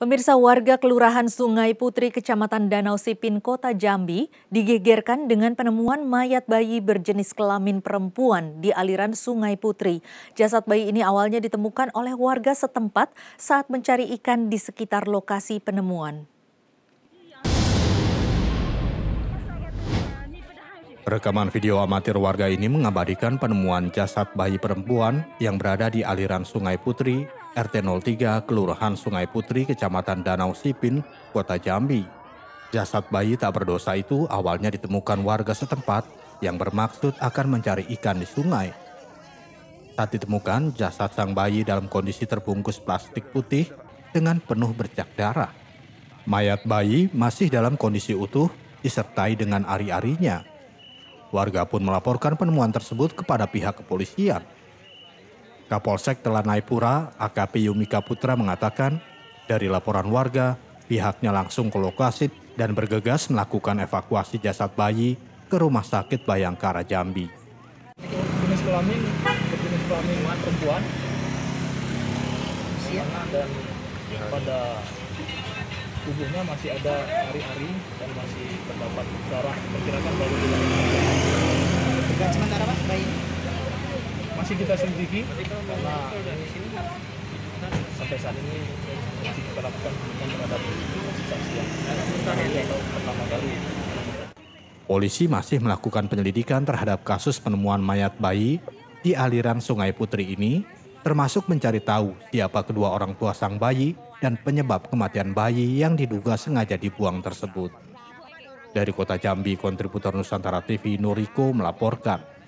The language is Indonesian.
Pemirsa warga Kelurahan Sungai Putri, Kecamatan Danau Sipin, Kota Jambi, digegerkan dengan penemuan mayat bayi berjenis kelamin perempuan di aliran Sungai Putri. Jasad bayi ini awalnya ditemukan oleh warga setempat saat mencari ikan di sekitar lokasi penemuan. Rekaman video amatir warga ini mengabadikan penemuan jasad bayi perempuan yang berada di aliran Sungai Putri, RT 03 Kelurahan Sungai Putri, Kecamatan Danau Sipin, Kota Jambi. Jasad bayi tak berdosa itu awalnya ditemukan warga setempat yang bermaksud akan mencari ikan di sungai. Saat ditemukan, jasad sang bayi dalam kondisi terbungkus plastik putih dengan penuh bercak darah. Mayat bayi masih dalam kondisi utuh disertai dengan ari-arinya. Warga pun melaporkan penemuan tersebut kepada pihak kepolisian. Kapolsek Telanaipura AKP Yumika Putra mengatakan, dari laporan warga, pihaknya langsung ke lokasi dan bergegas melakukan evakuasi jasad bayi ke Rumah Sakit Bayangkara Jambi. Jenis kelamin, jenis kelamin perempuan, dan pada tubuhnya masih ada hari-hari dan masih terdapat darah perkirakan baru dilakukan. masih kita selidiki karena sampai saat ini masih kita lakukan terhadap saksi yang pertama kali. Polisi masih melakukan penyelidikan terhadap kasus penemuan mayat bayi di aliran Sungai Putri ini, termasuk mencari tahu siapa kedua orang tua sang bayi dan penyebab kematian bayi yang diduga sengaja dibuang tersebut. Dari kota Jambi, kontributor Nusantara TV Noriko melaporkan.